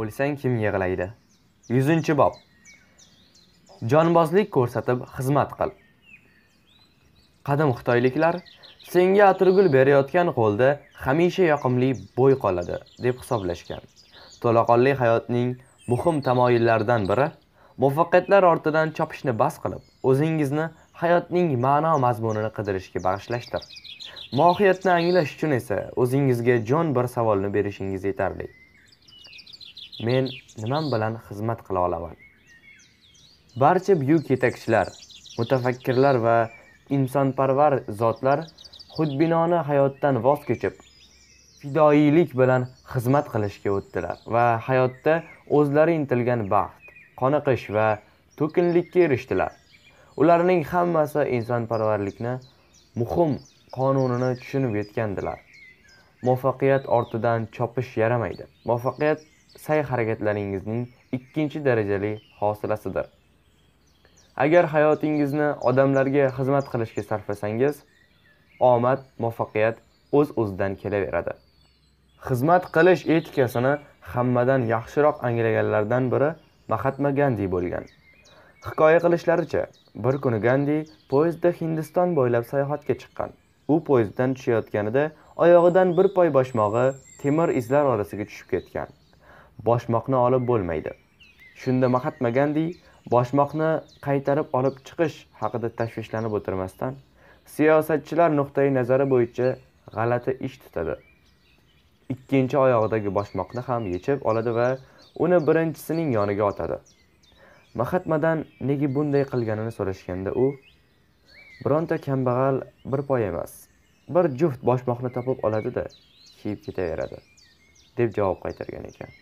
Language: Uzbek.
o'lsang kim yig'laydi yuzinchi bob jonbozlik ko'rsatib xizmat qil qadim xitoyliklar senga atirgul berayotgan qo'lda hamisha yoqimli bo'y qoladi deb hisoblashgan to'laqonli hayotning muhim tamoyillaridan biri muvaffaqiyatlar ortidan chopishni bas qilib o'zingizni hayotning ma'no mazmunini qidirishga bag'ishlashdir mohiyatni anglash uchun esa o'zingizga jon bir savolni berishingiz yetarli men nimam bilan xizmat qila olaman barcha buyuk yetakchilar mutafakkirlar va insonparvar zotlar xudbinona hayotdan voz kechib fidoyilik bilan xizmat qilishga o'tdilar va hayotda o'zlari intilgan baxt qoniqish va to'kinlikka erishdilar ularning hammasi insonparvarlikni muhim qonunini tushunib yetgandilar muvaffaqiyat ortidan chopish yaramaydi muvaffaqiyat sa'y harakatlaringizning ikkinchi darajali hosilasidir agar hayotingizni odamlarga xizmat qilishga sarflasangiz omad muvaffaqiyat o'z uz o'zidan kelaveradi xizmat qilish etikasini hammadan yaxshiroq anglaganlardan biri mahatma gandi bo'lgan hikoya qilishlaricha bir kuni gandi poyezdda hindiston bo'ylab sayohatga chiqqan u poyezddan tushayotganida oyog'idan bir poy boshmog'i temir izlar orasiga tushib ketgan boshmoqni olib bo'lmaydi shunda mahatma gandi boshmoqni qaytarib olib chiqish haqida tashvishlanib o'tirmasdan siyosatchilar nuqtai nazari bo'yicha g'alati ish tutadi ikkinchi oyog'idagi boshmoqni ham yechib oladi va uni birinchisining yoniga otadi mahatmadan nega bunday qilganini so'rashganda u bironta kambag'al bir poy emas bir juft boshmoqni topib oladida kiyib ketaveradi deb javob qaytargan ekan